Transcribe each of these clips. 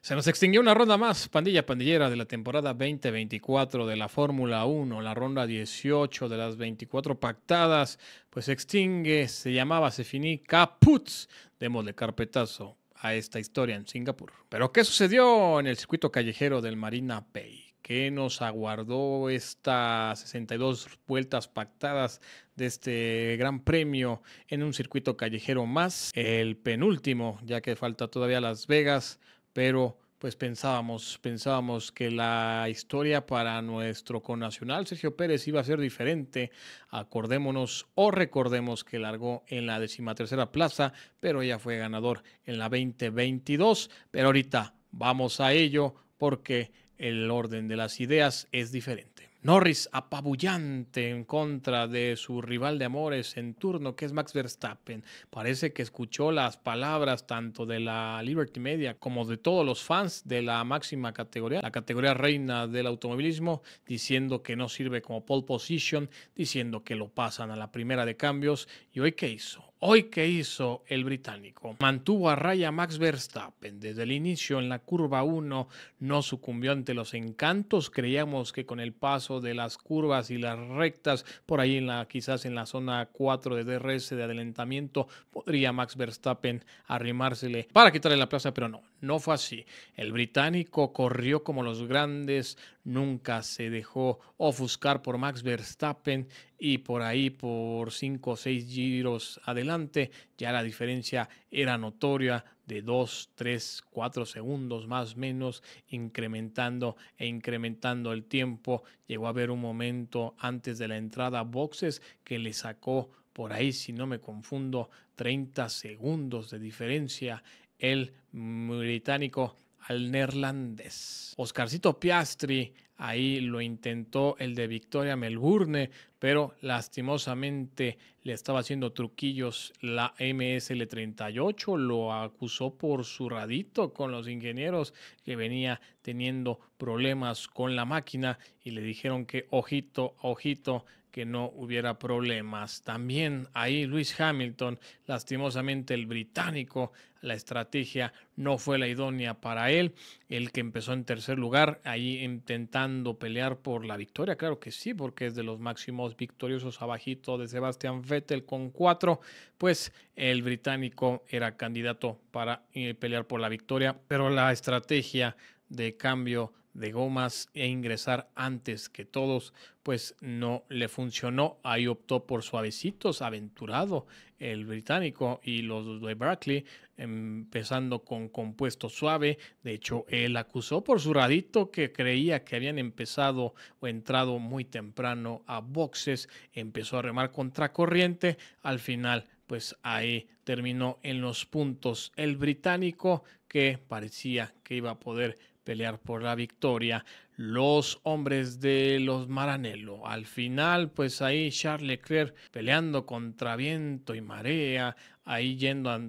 Se nos extinguió una ronda más, pandilla pandillera, de la temporada 2024 de la Fórmula 1, la ronda 18 de las 24 pactadas, pues se extingue, se llamaba, se finí, caputs. Démosle carpetazo a esta historia en Singapur. Pero ¿qué sucedió en el circuito callejero del Marina Bay? ¿Qué nos aguardó estas 62 vueltas pactadas de este gran premio en un circuito callejero más? El penúltimo, ya que falta todavía Las Vegas pero pues pensábamos, pensábamos que la historia para nuestro connacional Sergio Pérez iba a ser diferente. Acordémonos o recordemos que largó en la decimatercera plaza, pero ya fue ganador en la 2022. Pero ahorita vamos a ello porque el orden de las ideas es diferente. Norris apabullante en contra de su rival de amores en turno, que es Max Verstappen. Parece que escuchó las palabras tanto de la Liberty Media como de todos los fans de la máxima categoría, la categoría reina del automovilismo, diciendo que no sirve como pole position, diciendo que lo pasan a la primera de cambios. ¿Y hoy qué hizo? Hoy ¿qué hizo el británico, mantuvo a raya Max Verstappen desde el inicio en la curva 1, no sucumbió ante los encantos, creíamos que con el paso de las curvas y las rectas, por ahí en la, quizás en la zona 4 de DRS de adelantamiento, podría Max Verstappen arrimársele para quitarle la plaza, pero no, no fue así. El británico corrió como los grandes, nunca se dejó ofuscar por Max Verstappen y por ahí por cinco o seis giros adelante ya la diferencia era notoria de dos, tres, cuatro segundos más o menos, incrementando e incrementando el tiempo. Llegó a haber un momento antes de la entrada boxes que le sacó por ahí, si no me confundo, 30 segundos de diferencia el británico al neerlandés. Oscarcito Piastri ahí lo intentó el de Victoria Melbourne, pero lastimosamente le estaba haciendo truquillos la MSL38, lo acusó por su radito con los ingenieros que venía teniendo problemas con la máquina y le dijeron que ojito, ojito, que no hubiera problemas. También ahí Luis Hamilton, lastimosamente el británico, la estrategia no fue la idónea para él, el que empezó en tercer lugar, ahí intentando pelear por la victoria, claro que sí, porque es de los máximos victoriosos abajito de Sebastian Vettel con cuatro, pues el británico era candidato para eh, pelear por la victoria, pero la estrategia de cambio de gomas e ingresar antes que todos, pues no le funcionó. Ahí optó por suavecitos, aventurado el británico y los de Berkeley, empezando con compuesto suave. De hecho, él acusó por su radito que creía que habían empezado o entrado muy temprano a boxes. Empezó a remar contracorriente. Al final, pues ahí terminó en los puntos el británico que parecía que iba a poder pelear por la victoria los hombres de los Maranello. Al final, pues ahí Charles Leclerc peleando contra viento y marea, ahí yendo a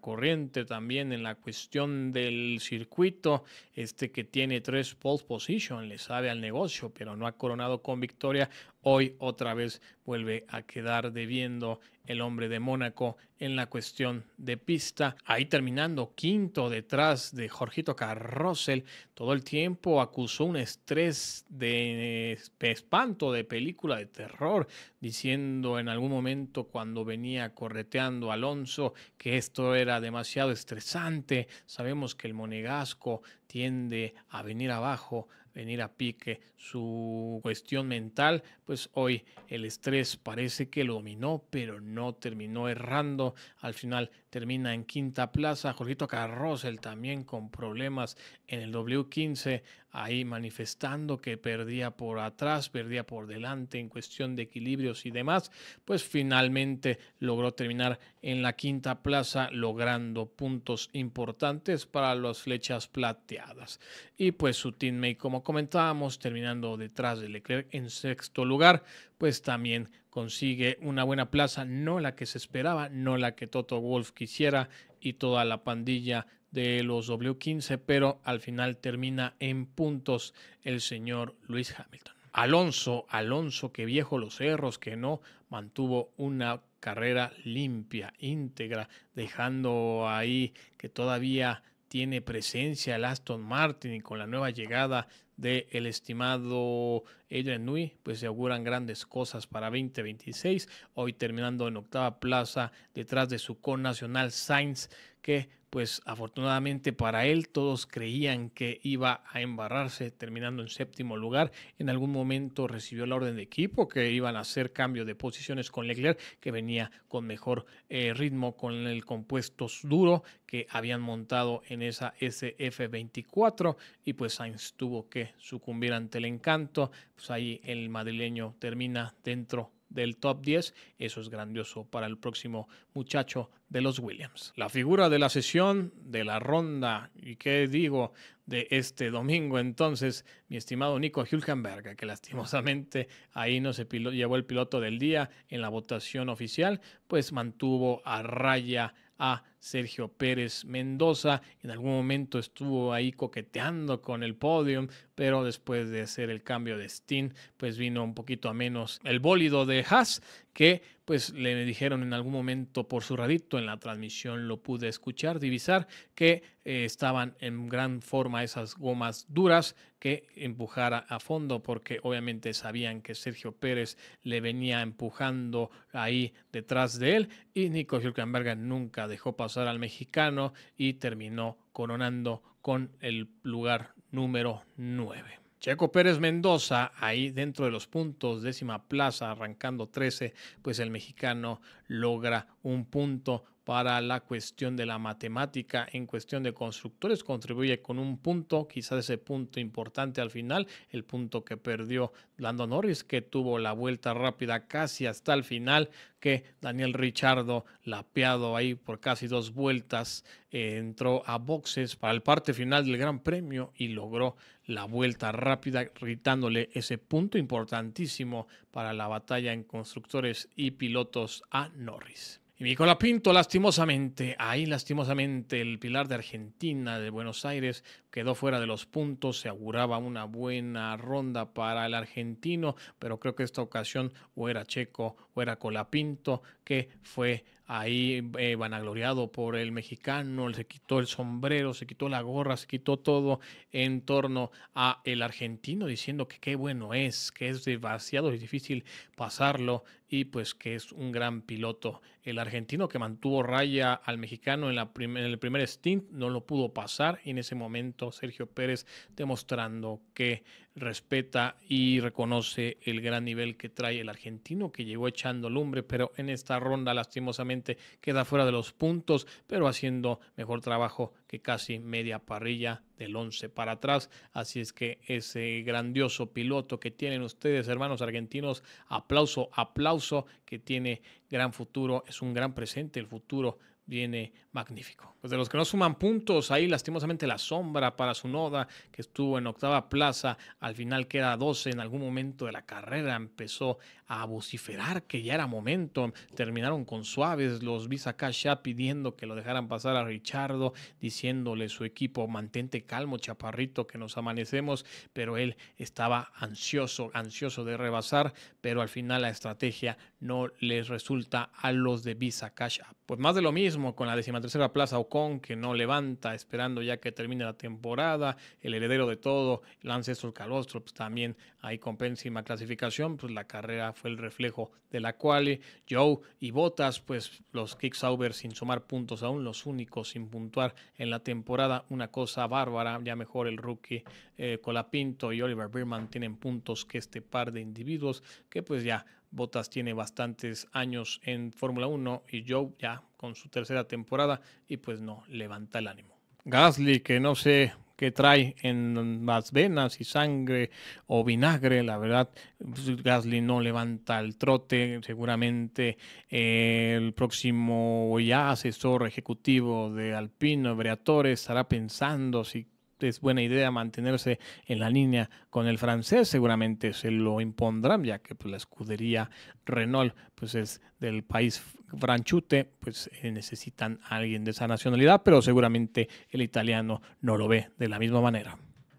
corriente también en la cuestión del circuito, este que tiene tres pole position, le sabe al negocio, pero no ha coronado con victoria. Hoy otra vez vuelve a quedar debiendo el hombre de Mónaco en la cuestión de pista. Ahí terminando quinto detrás de Jorgito Carrosel. Todo el tiempo acusó un estrés de espanto, de película de terror, diciendo en algún momento cuando venía correteando Alonso que esto era demasiado estresante. Sabemos que el monegasco tiende a venir abajo, venir a pique su cuestión mental, pues hoy el estrés parece que lo dominó, pero no terminó errando. Al final termina en quinta plaza. Jorgito Carrosel también con problemas en el W15 ahí manifestando que perdía por atrás, perdía por delante en cuestión de equilibrios y demás, pues finalmente logró terminar en la quinta plaza logrando puntos importantes para las flechas plateadas. Y pues su teammate, como comentábamos, terminando detrás de Leclerc en sexto lugar, pues también consigue una buena plaza, no la que se esperaba, no la que Toto Wolf quisiera y toda la pandilla de los W15, pero al final termina en puntos el señor Luis Hamilton. Alonso, Alonso, que viejo los cerros, que no mantuvo una carrera limpia, íntegra, dejando ahí que todavía tiene presencia el Aston Martin y con la nueva llegada del el estimado Adrian Nui, pues se auguran grandes cosas para 2026, hoy terminando en octava plaza detrás de su nacional Sainz, que pues afortunadamente para él todos creían que iba a embarrarse terminando en séptimo lugar. En algún momento recibió la orden de equipo que iban a hacer cambio de posiciones con Leclerc, que venía con mejor eh, ritmo con el compuesto duro que habían montado en esa SF24 y pues Sainz tuvo que sucumbir ante el encanto. Pues ahí el madrileño termina dentro del top 10. Eso es grandioso para el próximo muchacho de los Williams. La figura de la sesión de la ronda, y qué digo, de este domingo entonces, mi estimado Nico Hülkenberg, que lastimosamente ahí no se llevó el piloto del día en la votación oficial, pues mantuvo a raya a Sergio Pérez Mendoza. En algún momento estuvo ahí coqueteando con el podium, pero después de hacer el cambio de Steam, pues vino un poquito a menos el bólido de Haas, que pues le dijeron en algún momento por su radito en la transmisión, lo pude escuchar, divisar, que eh, estaban en gran forma esas gomas duras que empujara a fondo, porque obviamente sabían que Sergio Pérez le venía empujando ahí detrás de él y Nico Hülkenberg nunca dejó pasar al mexicano y terminó coronando con el lugar número 9. Checo Pérez Mendoza, ahí dentro de los puntos, décima plaza, arrancando 13, pues el mexicano logra un punto, para la cuestión de la matemática en cuestión de constructores. Contribuye con un punto, quizás ese punto importante al final, el punto que perdió Lando Norris, que tuvo la vuelta rápida casi hasta el final, que Daniel Richardo, lapeado ahí por casi dos vueltas, eh, entró a boxes para el parte final del Gran Premio y logró la vuelta rápida, gritándole ese punto importantísimo para la batalla en constructores y pilotos a Norris. Y mi Pinto, lastimosamente, ahí lastimosamente el pilar de Argentina, de Buenos Aires, quedó fuera de los puntos. Se auguraba una buena ronda para el argentino, pero creo que esta ocasión o era Checo o era Colapinto que fue ahí eh, vanagloriado por el mexicano, se quitó el sombrero, se quitó la gorra, se quitó todo en torno a el argentino diciendo que qué bueno es, que es demasiado difícil pasarlo y pues que es un gran piloto. El argentino que mantuvo raya al mexicano en, la en el primer stint no lo pudo pasar y en ese momento Sergio Pérez demostrando que respeta y reconoce el gran nivel que trae el argentino que llegó echando lumbre, pero en esta ronda lastimosamente queda fuera de los puntos, pero haciendo mejor trabajo que casi media parrilla del 11 para atrás. Así es que ese grandioso piloto que tienen ustedes, hermanos argentinos, aplauso, aplauso, que tiene gran futuro, es un gran presente el futuro viene magnífico. Pues de los que no suman puntos, ahí lastimosamente la sombra para su noda, que estuvo en octava plaza, al final queda 12 en algún momento de la carrera, empezó a vociferar que ya era momento, terminaron con suaves los Bisacas ya pidiendo que lo dejaran pasar a Richardo, diciéndole su equipo, mantente calmo chaparrito, que nos amanecemos, pero él estaba ansioso, ansioso de rebasar, pero al final la estrategia no les resulta a los de Visa Pues más de lo mismo con la decimatercera plaza con que no levanta, esperando ya que termine la temporada, el heredero de todo, el ancestro Calostro, pues también hay con clasificación, pues la carrera fue el reflejo de la cual eh, Joe y Botas, pues los Kicksauber sin sumar puntos aún, los únicos sin puntuar en la temporada, una cosa bárbara, ya mejor el rookie eh, Colapinto y Oliver Birman tienen puntos que este par de individuos, que pues ya Bottas tiene bastantes años en Fórmula 1 y Joe ya con su tercera temporada y pues no levanta el ánimo. Gasly, que no sé qué trae en las venas y sangre o vinagre, la verdad, pues, Gasly no levanta el trote, seguramente eh, el próximo ya asesor ejecutivo de Alpino, Breatore, estará pensando si es buena idea mantenerse en la línea con el francés, seguramente se lo impondrán, ya que pues, la escudería Renault pues, es del país franchute, pues eh, necesitan a alguien de esa nacionalidad, pero seguramente el italiano no lo ve de la misma manera.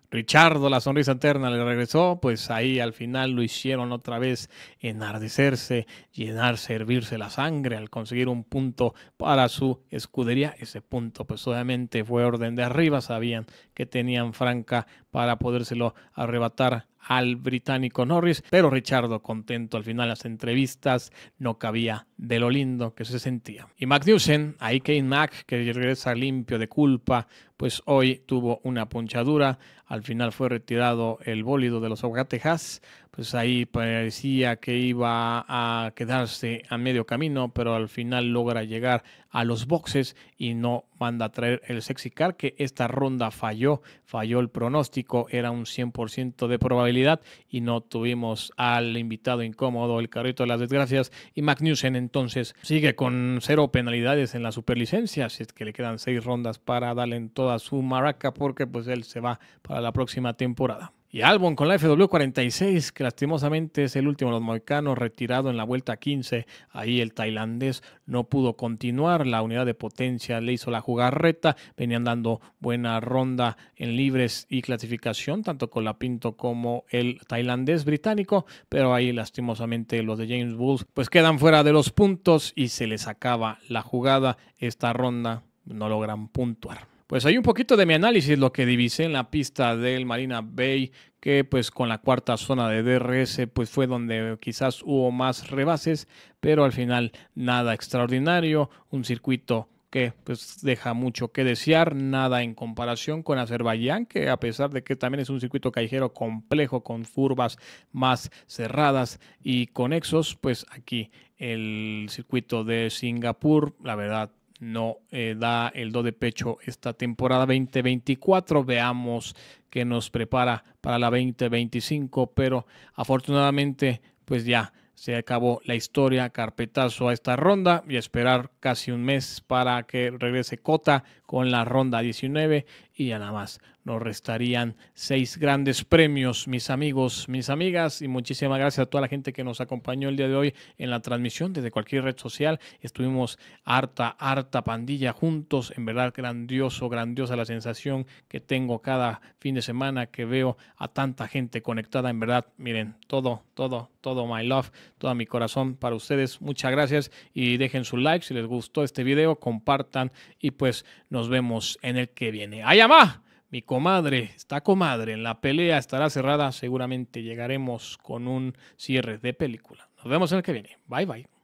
Richardo, la sonrisa eterna, le regresó, pues ahí al final lo hicieron otra vez enardecerse, llenarse, hervirse la sangre al conseguir un punto para su escudería. Ese punto, pues obviamente fue orden de arriba, sabían que tenían franca para podérselo arrebatar al británico Norris, pero Richardo contento al final las entrevistas, no cabía de lo lindo que se sentía. Y Magnussen, ahí Kane Mack, que regresa limpio de culpa, pues hoy tuvo una punchadura, al final fue retirado el bólido de los Aguatejas, pues ahí parecía que iba a quedarse a medio camino, pero al final logra llegar a los boxes y no manda a traer el sexy car, que esta ronda falló, falló el pronóstico, era un 100% de probabilidad y no tuvimos al invitado incómodo, el carrito de las desgracias, y Magnussen entonces sigue con cero penalidades en la superlicencia, así es que le quedan seis rondas para darle en a su maraca porque pues él se va para la próxima temporada. Y Albon con la FW46, que lastimosamente es el último de los moicanos retirado en la vuelta 15. Ahí el tailandés no pudo continuar. La unidad de potencia le hizo la jugarreta. Venían dando buena ronda en libres y clasificación, tanto con la Pinto como el tailandés británico. Pero ahí lastimosamente los de James Bulls pues quedan fuera de los puntos y se les acaba la jugada. Esta ronda no logran puntuar. Pues hay un poquito de mi análisis, lo que divisé en la pista del Marina Bay, que pues con la cuarta zona de DRS pues fue donde quizás hubo más rebases, pero al final nada extraordinario, un circuito que pues deja mucho que desear, nada en comparación con Azerbaiyán, que a pesar de que también es un circuito callejero complejo con curvas más cerradas y conexos, pues aquí el circuito de Singapur, la verdad no eh, da el do de pecho esta temporada 2024. Veamos qué nos prepara para la 2025, pero afortunadamente pues ya se acabó la historia, carpetazo a esta ronda y esperar casi un mes para que regrese Cota con la ronda 19 y ya nada más nos restarían seis grandes premios, mis amigos, mis amigas, y muchísimas gracias a toda la gente que nos acompañó el día de hoy en la transmisión desde cualquier red social. Estuvimos harta, harta pandilla juntos, en verdad grandioso, grandiosa la sensación que tengo cada fin de semana que veo a tanta gente conectada, en verdad, miren, todo, todo, todo my love, todo mi corazón para ustedes. Muchas gracias y dejen su like si les gustó este video, compartan y pues nos vemos en el que viene. ¡Ayamá! mi comadre, está comadre, en la pelea estará cerrada, seguramente llegaremos con un cierre de película. Nos vemos en el que viene. Bye bye.